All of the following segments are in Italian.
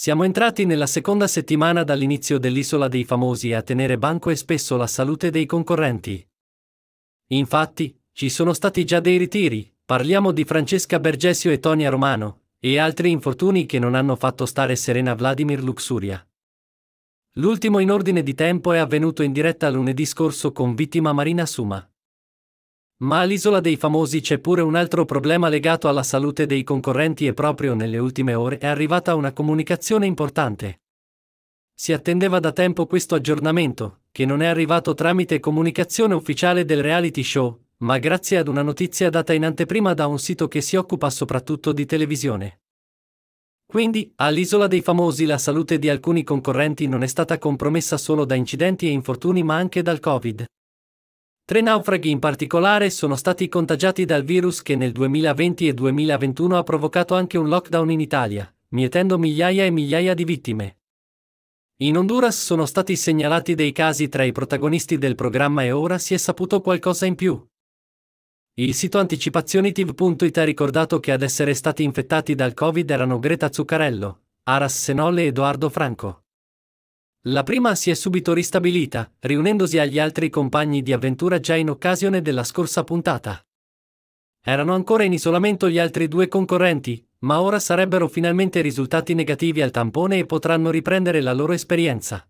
Siamo entrati nella seconda settimana dall'inizio dell'Isola dei Famosi a tenere banco e spesso la salute dei concorrenti. Infatti, ci sono stati già dei ritiri, parliamo di Francesca Bergesio e Tonia Romano, e altri infortuni che non hanno fatto stare serena Vladimir Luxuria. L'ultimo in ordine di tempo è avvenuto in diretta lunedì scorso con vittima Marina Suma. Ma all'Isola dei Famosi c'è pure un altro problema legato alla salute dei concorrenti e proprio nelle ultime ore è arrivata una comunicazione importante. Si attendeva da tempo questo aggiornamento, che non è arrivato tramite comunicazione ufficiale del reality show, ma grazie ad una notizia data in anteprima da un sito che si occupa soprattutto di televisione. Quindi, all'Isola dei Famosi la salute di alcuni concorrenti non è stata compromessa solo da incidenti e infortuni ma anche dal Covid. Tre naufraghi in particolare sono stati contagiati dal virus che nel 2020 e 2021 ha provocato anche un lockdown in Italia, mietendo migliaia e migliaia di vittime. In Honduras sono stati segnalati dei casi tra i protagonisti del programma e ora si è saputo qualcosa in più. Il sito anticipazionitiv.it ha ricordato che ad essere stati infettati dal Covid erano Greta Zuccarello, Aras Senolle e Edoardo Franco. La prima si è subito ristabilita, riunendosi agli altri compagni di avventura già in occasione della scorsa puntata. Erano ancora in isolamento gli altri due concorrenti, ma ora sarebbero finalmente risultati negativi al tampone e potranno riprendere la loro esperienza.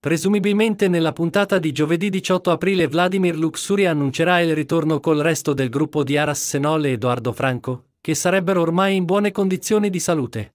Presumibilmente nella puntata di giovedì 18 aprile Vladimir Luxuri annuncerà il ritorno col resto del gruppo di Aras Senol e Edoardo Franco, che sarebbero ormai in buone condizioni di salute.